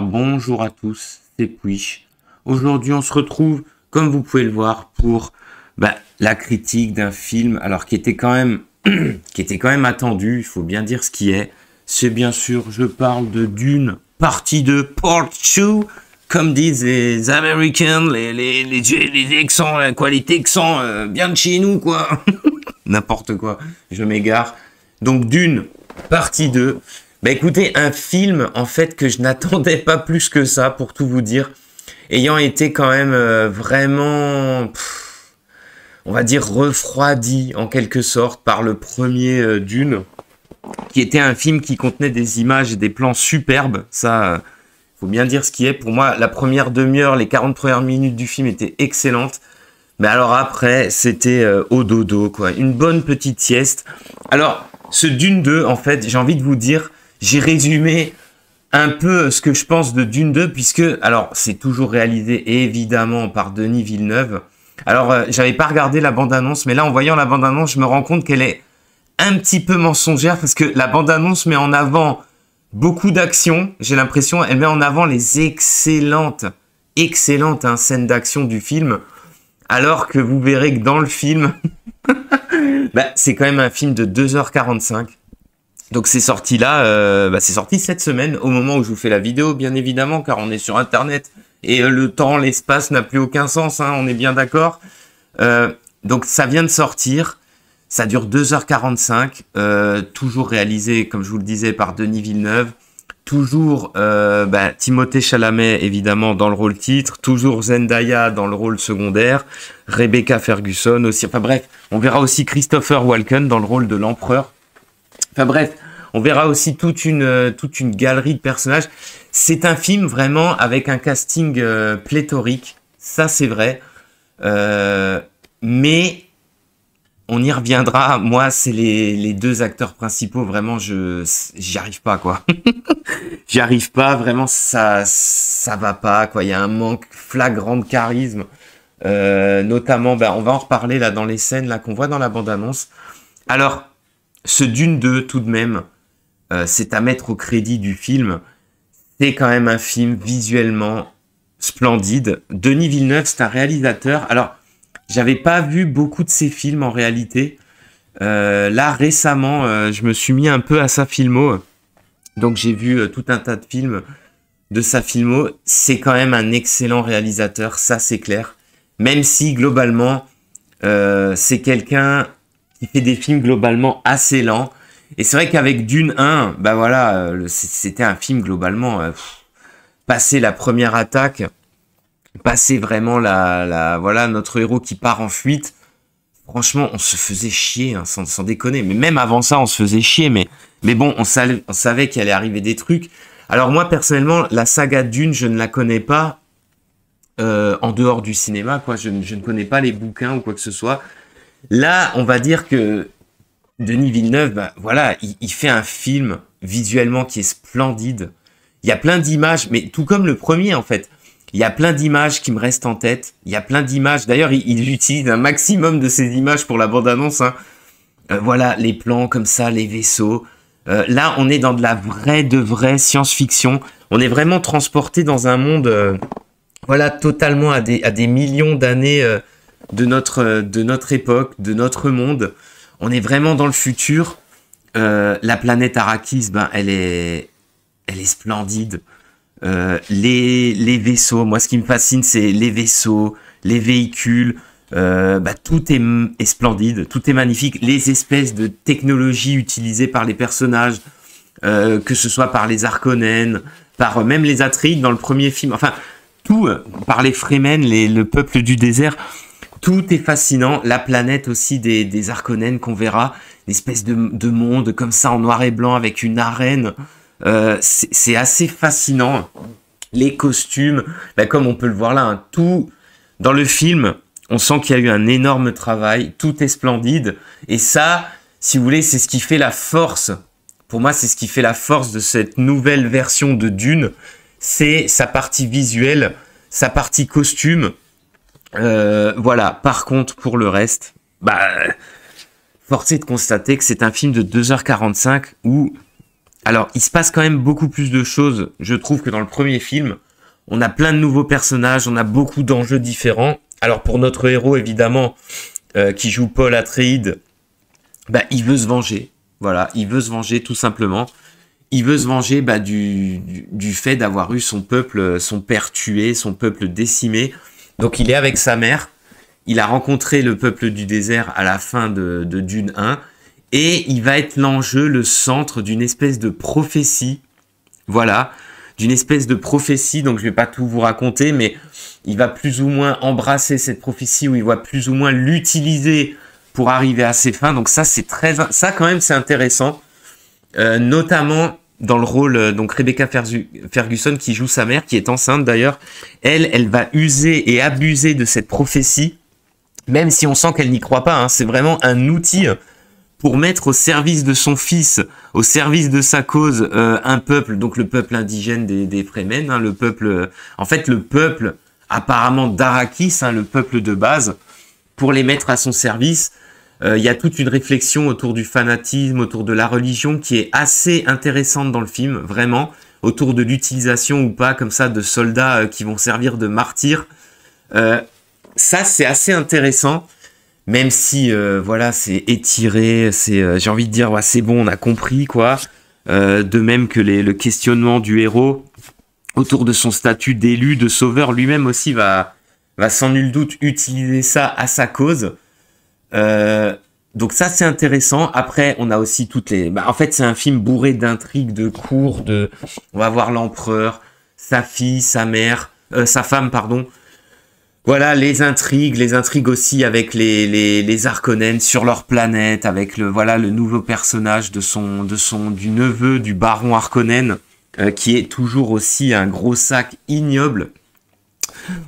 bonjour à tous, c'est Pouiche. Aujourd'hui on se retrouve, comme vous pouvez le voir, pour bah, la critique d'un film, alors qui était quand même qui était quand même attendu, il faut bien dire ce qui est. C'est bien sûr, je parle de Dune, partie 2, Port comme disent les Américains, les, les, les, les accents, la qualité bien euh, de chez nous, quoi. N'importe quoi, je m'égare. Donc Dune, partie 2. Bah écoutez, un film en fait que je n'attendais pas plus que ça pour tout vous dire, ayant été quand même euh, vraiment, on va dire refroidi en quelque sorte par le premier euh, Dune, qui était un film qui contenait des images et des plans superbes. Ça, euh, faut bien dire ce qui est. Pour moi, la première demi-heure, les 40 premières minutes du film étaient excellentes. Mais alors après, c'était au dodo quoi, une bonne petite sieste. Alors ce Dune 2, en fait, j'ai envie de vous dire j'ai résumé un peu ce que je pense de Dune 2, puisque, alors, c'est toujours réalisé évidemment par Denis Villeneuve. Alors, euh, j'avais pas regardé la bande-annonce, mais là, en voyant la bande-annonce, je me rends compte qu'elle est un petit peu mensongère, parce que la bande-annonce met en avant beaucoup d'actions. J'ai l'impression, elle met en avant les excellentes, excellentes hein, scènes d'action du film, alors que vous verrez que dans le film, bah, c'est quand même un film de 2h45. Donc c'est sorti là, euh, bah, c'est sorti cette semaine au moment où je vous fais la vidéo, bien évidemment, car on est sur Internet et euh, le temps, l'espace n'a plus aucun sens, hein, on est bien d'accord. Euh, donc ça vient de sortir, ça dure 2h45, toujours réalisé, comme je vous le disais, par Denis Villeneuve. Toujours bah, Timothée Chalamet, évidemment, dans le rôle titre. Toujours Zendaya dans le rôle secondaire. Rebecca Ferguson aussi. Enfin bref, on verra aussi Christopher Walken dans le rôle de l'empereur Enfin bref, on verra aussi toute une, euh, toute une galerie de personnages. C'est un film vraiment avec un casting euh, pléthorique, ça c'est vrai. Euh, mais on y reviendra. Moi, c'est les, les, deux acteurs principaux. Vraiment, je j'y arrive pas quoi. j'y arrive pas. Vraiment, ça ça va pas quoi. Il y a un manque flagrant de charisme. notamment, ben, on va en reparler là dans les scènes là qu'on voit dans la bande annonce. Alors, ce Dune d'eux, tout de même, euh, c'est à mettre au crédit du film. C'est quand même un film visuellement splendide. Denis Villeneuve, c'est un réalisateur. Alors, j'avais pas vu beaucoup de ses films en réalité. Euh, là, récemment, euh, je me suis mis un peu à sa filmo. Donc, j'ai vu tout un tas de films de sa filmo. C'est quand même un excellent réalisateur, ça c'est clair. Même si, globalement, c'est quelqu'un il fait des films globalement assez lents. Et c'est vrai qu'avec Dune 1, bah voilà, euh, c'était un film globalement euh, passé la première attaque, passer vraiment la, voilà notre héros qui part en fuite. Franchement, on se faisait chier, hein, sans, déconner. Mais même avant ça, on se faisait chier. Mais mais bon, on savait, qu'il allait arriver des trucs. Alors moi personnellement, la saga Dune, je ne la connais pas euh, en dehors du cinéma, quoi. Je, je ne connais pas les bouquins ou quoi que ce soit. Là, on va dire que Denis Villeneuve, bah, voilà, il, fait un film visuellement qui est splendide. Il y a plein d'images, mais tout comme le premier en fait. Il y a plein d'images qui me restent en tête. Il y a plein d'images. D'ailleurs, il, utilise un maximum de ces images pour la bande-annonce. Hein. Euh, voilà, les plans comme ça, les vaisseaux. Euh, là, on est dans de la vraie, de vraie science-fiction. On est vraiment transporté dans un monde, euh, voilà, totalement à des millions d'années de notre, de notre époque, de notre monde. On est vraiment dans le futur. Euh, la planète Arrakis, ben, elle est, elle est splendide. Euh, les, vaisseaux, moi ce qui me fascine, c'est les vaisseaux, les véhicules. Euh, ben, tout est, splendide, tout est magnifique. Les espèces de technologies utilisées par les personnages, que ce soit par les Arconen, par même les Atrides dans le premier film, enfin tout, par les Fremen, le peuple du désert tout est fascinant, la planète aussi des, des Arconènes qu'on verra, une espèce de, monde comme ça en noir et blanc avec une arène. Euh, c'est assez fascinant. Les costumes, bah, comme on peut le voir là, hein, tout dans le film, on sent qu'il y a eu un énorme travail, tout est splendide. Et ça, si vous voulez, c'est ce qui fait la force. Pour moi, c'est ce qui fait la force de cette nouvelle version de Dune. C'est sa partie visuelle, sa partie costume, euh, voilà. Par contre, pour le reste, bah, est de constater que c'est un film de 2h45 où, alors, il se passe quand même beaucoup plus de choses, je trouve, que dans le premier film. On a plein de nouveaux personnages, on a beaucoup d'enjeux différents. Alors, pour notre héros, évidemment, euh, qui joue Paul Atreides, bah, il veut se venger. Voilà, il veut se venger tout simplement. Il veut se venger bah, du fait d'avoir eu son peuple, son père tué, son peuple décimé. Donc il est avec sa mère, il a rencontré le peuple du désert à la fin de, Dune 1, et il va être l'enjeu, le centre d'une espèce de prophétie. Voilà, d'une espèce de prophétie, donc je ne vais pas tout vous raconter, mais il va plus ou moins embrasser cette prophétie, ou il va plus ou moins l'utiliser pour arriver à ses fins. Donc ça, c'est très, ça quand même, c'est intéressant. Euh, notamment dans le rôle euh, donc Rebecca Ferguson qui joue sa mère qui est enceinte d'ailleurs elle elle va user et abuser de cette prophétie même si on sent qu'elle n'y croit pas hein. c'est vraiment un outil pour mettre au service de son fils au service de sa cause euh, un peuple donc le peuple indigène des, des hein, le peuple euh, en fait le peuple apparemment d'Arakis hein, le peuple de base pour les mettre à son service euh, il y a toute une réflexion autour du fanatisme, autour de la religion qui est assez intéressante dans le film, vraiment, autour de l'utilisation ou pas comme ça de soldats euh, qui vont servir de martyrs. Euh, ça, c'est assez intéressant, même si voilà, c'est étiré, c'est j'ai envie de dire c'est bon, on a compris quoi. de même que le questionnement du héros autour de son statut d'élu, de sauveur, lui-même aussi va va sans nul doute utiliser ça à sa cause. Euh, donc ça c'est intéressant. Après on a aussi toutes les. Bah, en fait c'est un film bourré d'intrigues, de cours, de. On va voir l'empereur, sa fille, sa mère, euh, sa femme pardon. Voilà les intrigues, les intrigues aussi avec les les, les sur leur planète, avec le voilà le nouveau personnage de son de son du neveu du baron Arconen euh, qui est toujours aussi un gros sac ignoble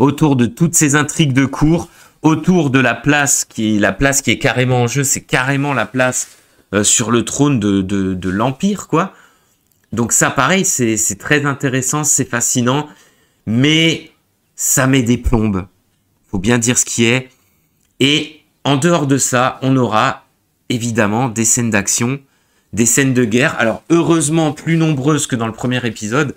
autour de toutes ces intrigues de cours autour de la place qui la place qui est carrément en jeu, c'est carrément la place euh, sur le trône de, de, l'empire quoi. Donc ça pareil, c'est très intéressant, c'est fascinant, mais ça met des plombes. Faut bien dire ce qui est. Et en dehors de ça, on aura évidemment des scènes d'action, des scènes de guerre. Alors heureusement plus nombreuses que dans le premier épisode,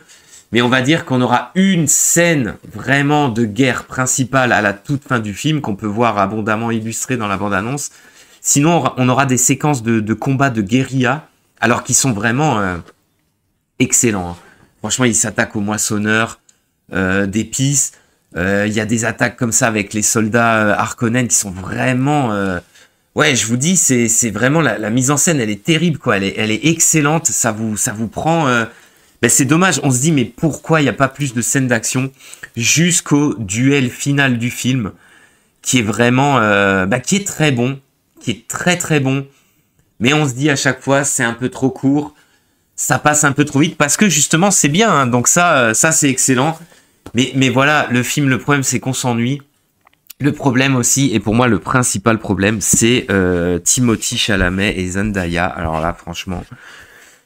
mais on va dire qu'on aura une scène vraiment de guerre principale à la toute fin du film qu'on peut voir abondamment illustrée dans la bande-annonce. Sinon, on aura des séquences de, combats de guérilla, alors qu'ils sont vraiment euh, excellents. Hein. Franchement, ils s'attaquent aux moissonneurs euh, d'épices. Euh, il y a des attaques comme ça avec les soldats euh, Harkonnen qui sont vraiment... Ouais, je vous dis, c'est vraiment... La, mise en scène, elle est terrible, quoi. Elle est, elle est excellente. Ça vous, ça vous prend ben, c'est dommage, on se dit mais pourquoi il n'y a pas plus de scènes d'action jusqu'au duel final du film qui est vraiment euh, bah, qui est très bon, qui est très très bon, mais on se dit à chaque fois c'est un peu trop court, ça passe un peu trop vite parce que justement c'est bien, hein. donc ça euh, ça c'est excellent, mais mais voilà le film le problème c'est qu'on s'ennuie, le problème aussi et pour moi le principal problème c'est euh, Timothy Chalamet et Zendaya, alors là franchement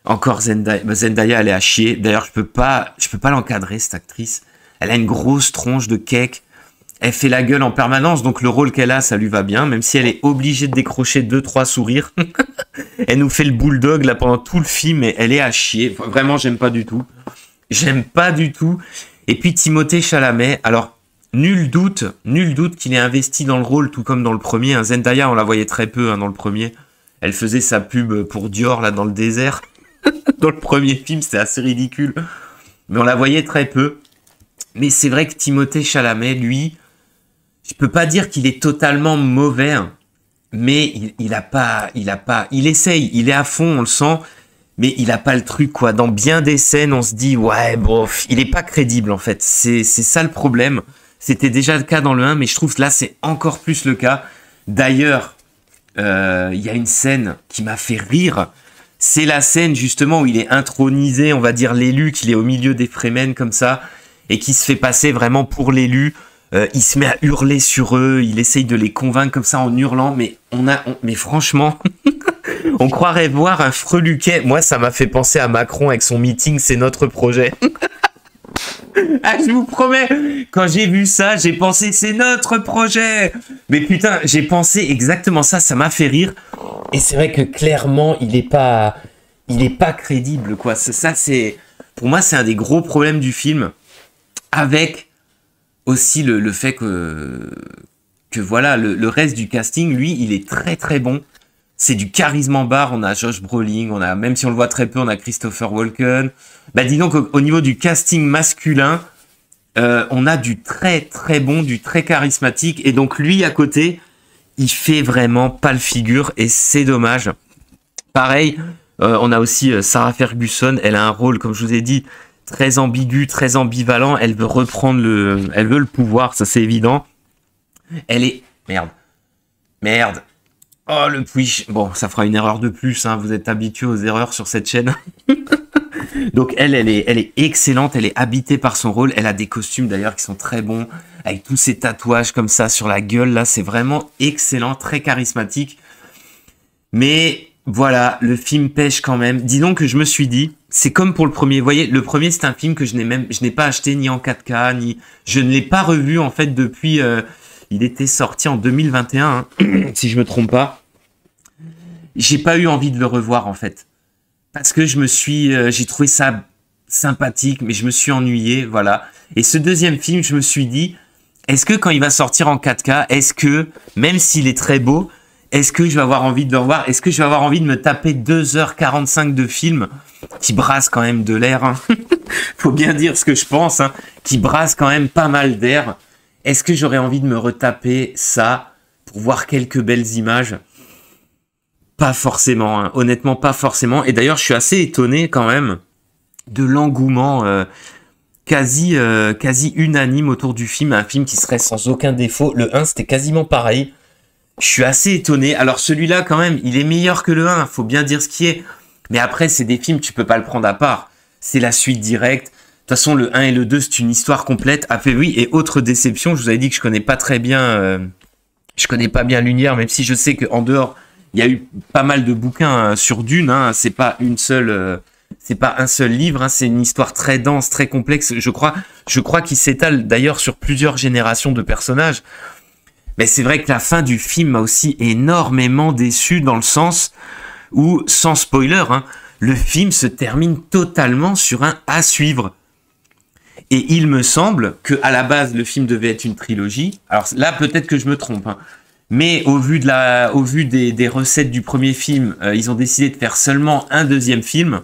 encore bah, Zendaya. elle est à chier. D'ailleurs, je peux pas, je peux pas l'encadrer, cette actrice. Elle a une grosse tronche de cake. Elle fait la gueule en permanence, donc le rôle qu'elle a, ça lui va bien, même si elle est obligée de décrocher deux, trois sourires. elle nous fait le bulldog là pendant tout le film et elle est à chier. vraiment, j'aime pas du tout. J'aime pas du tout. Et puis Timothée Chalamet, alors nul doute, nul doute qu'il est investi dans le rôle, tout comme dans le premier. Hein. Zendaya, on la voyait très peu hein, dans le premier. Elle faisait sa pub pour Dior là dans le désert. dans le premier film, c'est assez ridicule. Mais on la voyait très peu. Mais c'est vrai que Timothée Chalamet, lui, je peux pas dire qu'il est totalement mauvais, hein. mais il, a pas, il a pas, il essaye, il est à fond, on le sent, mais il a pas le truc, quoi. Dans bien des scènes, on se dit, ouais, bro, il est pas crédible, en fait. C'est, c'est ça le problème. C'était déjà le cas dans le 1, mais je trouve que là, c'est encore plus le cas. D'ailleurs, euh, il y a une scène qui m'a fait rire. C'est la scène justement où il est intronisé, on va dire l'élu, qu'il est au milieu des Fremen comme ça, et qui se fait passer vraiment pour l'élu. Euh, il se met à hurler sur eux, il essaye de les convaincre comme ça en hurlant, mais on a, mais franchement, on croirait voir un freluquet. Moi, ça m'a fait penser à Macron avec son meeting, c'est notre projet. ah, je vous promets, quand j'ai vu ça, j'ai pensé c'est notre projet. Mais putain, j'ai pensé exactement ça, ça m'a fait rire. Et c'est vrai que clairement, il n'est pas, il est pas crédible quoi. Ça, c'est, pour moi, c'est un des gros problèmes du film, avec aussi le, fait que, voilà, le reste du casting, lui, il est très très bon c'est du charisme en barre. On a Josh Brolin, on a, même si on le voit très peu, on a Christopher Walken. Bah, dis donc, au, niveau du casting masculin, euh, on a du très très bon, du très charismatique. Et donc, lui à côté, il fait vraiment pas le figure et c'est dommage. Pareil, euh, on a aussi euh, Sarah Ferguson. Elle a un rôle, comme je vous ai dit, très ambigu, très ambivalent. Elle veut reprendre le, elle veut le pouvoir, ça c'est évident. Elle est, merde, merde, Oh, le puis Bon, ça fera une erreur de plus. Hein. Vous êtes habitué aux erreurs sur cette chaîne. Donc, elle, elle est, elle est excellente. Elle est habitée par son rôle. Elle a des costumes d'ailleurs qui sont très bons. Avec tous ces tatouages comme ça sur la gueule, là, c'est vraiment excellent, très charismatique. Mais voilà, le film pêche quand même. Dis donc que je me suis dit, c'est comme pour le premier. Vous voyez, le premier, c'est un film que je n'ai même, je n'ai pas acheté ni en 4K, ni, je ne l'ai pas revu, en fait, depuis, euh, il était sorti en 2021, hein. si je me trompe pas. J'ai pas eu envie de le revoir en fait, parce que je me suis, euh, j'ai trouvé ça sympathique, mais je me suis ennuyé, voilà. Et ce deuxième film, je me suis dit, est-ce que quand il va sortir en 4K, est-ce que même s'il est très beau, est-ce que je vais avoir envie de le revoir Est-ce que je vais avoir envie de me taper 2h45 de film qui brasse quand même de l'air hein? Faut bien dire ce que je pense, hein, qui brasse quand même pas mal d'air. Est-ce que j'aurais envie de me retaper ça pour voir quelques belles images Pas forcément, hein. honnêtement pas forcément. Et d'ailleurs je suis assez étonné quand même de l'engouement euh, quasi, euh, quasi unanime autour du film, un film qui serait sans aucun défaut. Le 1 c'était quasiment pareil. Je suis assez étonné. Alors celui-là quand même, il est meilleur que le 1, faut bien dire ce qui est. Mais après c'est des films, tu peux pas le prendre à part. C'est la suite directe de toute façon, le 1 et le 2, c'est une histoire complète. Après, oui, et autre déception, je vous avais dit que je connais pas très bien, euh, je connais pas bien Lumière, même si je sais qu'en dehors, il y a eu pas mal de bouquins hein, sur Dune. Ce hein. c'est pas une seule, euh, c'est pas un seul livre. Hein. c'est une histoire très dense, très complexe. Je crois, je crois qu'il s'étale d'ailleurs sur plusieurs générations de personnages. Mais c'est vrai que la fin du film m'a aussi énormément déçu dans le sens où, sans spoiler, le film se termine totalement sur un à suivre et il me semble que à la base le film devait être une trilogie. Alors là peut-être que je me trompe, hein. mais au vu de la, au vu des, recettes du premier film, euh, ils ont décidé de faire seulement un deuxième film.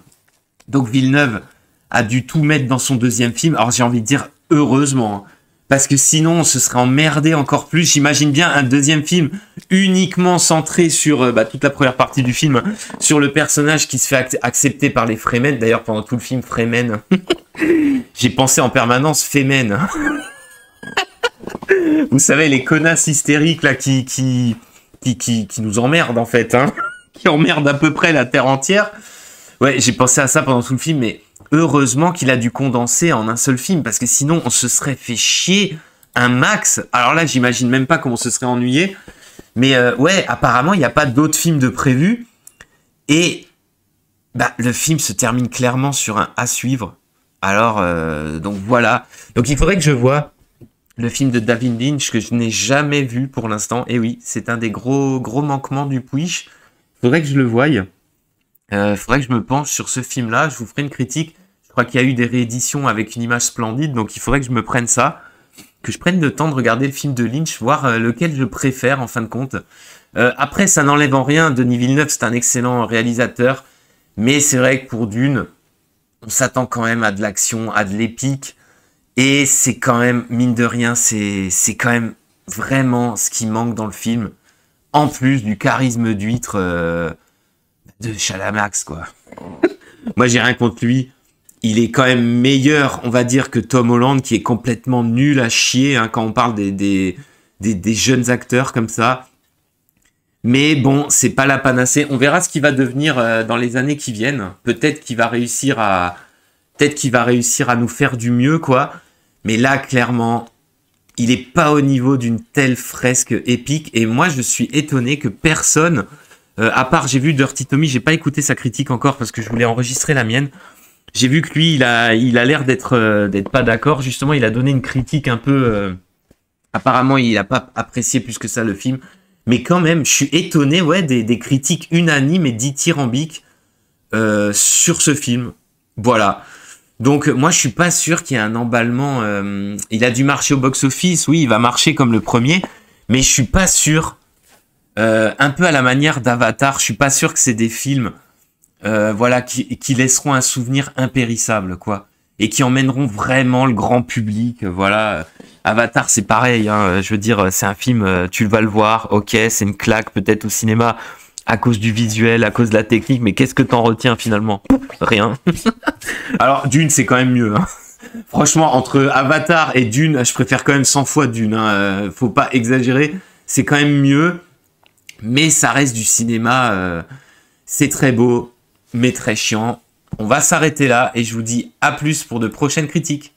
Donc Villeneuve a dû tout mettre dans son deuxième film. Alors j'ai envie de dire heureusement. Hein parce que sinon on se serait emmerdé encore plus. J'imagine bien un deuxième film uniquement centré sur euh, bah, toute la première partie du film, sur le personnage qui se fait accepter par les Fremen. D'ailleurs, pendant tout le film, Fremen, j'ai pensé en permanence Femen. Vous savez, les connasses hystériques là qui, qui, qui, nous emmerdent en fait, hein. qui emmerdent à peu près la Terre entière. Ouais, j'ai pensé à ça pendant tout le film, mais heureusement qu'il a dû condenser en un seul film, parce que sinon on se serait fait chier un max. Alors là, j'imagine même pas comment on se serait ennuyé. Mais euh, ouais, apparemment, il n'y a pas d'autres films de prévu. Et bah, le film se termine clairement sur un à suivre. Alors, euh, donc voilà. Donc il faudrait que je vois le film de David Lynch que je n'ai jamais vu pour l'instant. Et oui, c'est un des gros, gros manquements du push. Il faudrait que je le voie. Euh, faudrait que je me penche sur ce film-là. Je vous ferai une critique. Je crois qu'il y a eu des rééditions avec une image splendide, donc il faudrait que je me prenne ça, que je prenne le temps de regarder le film de Lynch, voir euh, lequel je préfère en fin de compte. Euh, après, ça n'enlève en rien. Denis Villeneuve, c'est un excellent réalisateur, mais c'est vrai que pour Dune, on s'attend quand même à de l'action, à de l'épique, et c'est quand même mine de rien, c'est c'est quand même vraiment ce qui manque dans le film, en plus du charisme d'huître. Euh, de Chalamax, quoi. Moi, j'ai rien contre lui. Il est quand même meilleur, on va dire, que Tom Holland, qui est complètement nul à chier hein, quand on parle des, des, jeunes acteurs comme ça. Mais bon, c'est pas la panacée. On verra ce qu'il va devenir euh, dans les années qui viennent. Peut-être qu'il va réussir à, peut-être qu'il va réussir à nous faire du mieux, quoi. Mais là, clairement, il est pas au niveau d'une telle fresque épique. Et moi, je suis étonné que personne euh, à part, j'ai vu Dirty Tommy, j'ai pas écouté sa critique encore parce que je voulais enregistrer la mienne. J'ai vu que lui, il a, il a l'air d'être, euh, d'être pas d'accord. Justement, il a donné une critique un peu. Euh, apparemment, il a pas apprécié plus que ça le film. Mais quand même, je suis étonné, ouais, des, critiques unanimes et dithyrambiques sur ce film. Voilà. Donc moi je suis pas sûr qu'il y ait un emballement. il a dû marcher au box-office, oui, il va marcher comme le premier, mais je suis pas sûr euh, un peu à la manière d'Avatar. Je suis pas sûr que c'est des films, euh, voilà, qui, laisseront un souvenir impérissable, quoi, et qui emmèneront vraiment le grand public. Voilà, Avatar, c'est pareil. Hein, je veux dire, c'est un film, euh, tu vas le voir. Ok, c'est une claque, peut-être au cinéma à cause du visuel, à cause de la technique, mais qu'est-ce que t'en retiens finalement Rien. Alors Dune, c'est quand même mieux. Hein. Franchement, entre Avatar et Dune, je préfère quand même 100 fois Dune. Hein. Faut pas exagérer. C'est quand même mieux. Mais ça reste du cinéma. Euh, c'est très beau, mais très chiant. On va s'arrêter là et je vous dis à plus pour de prochaines critiques.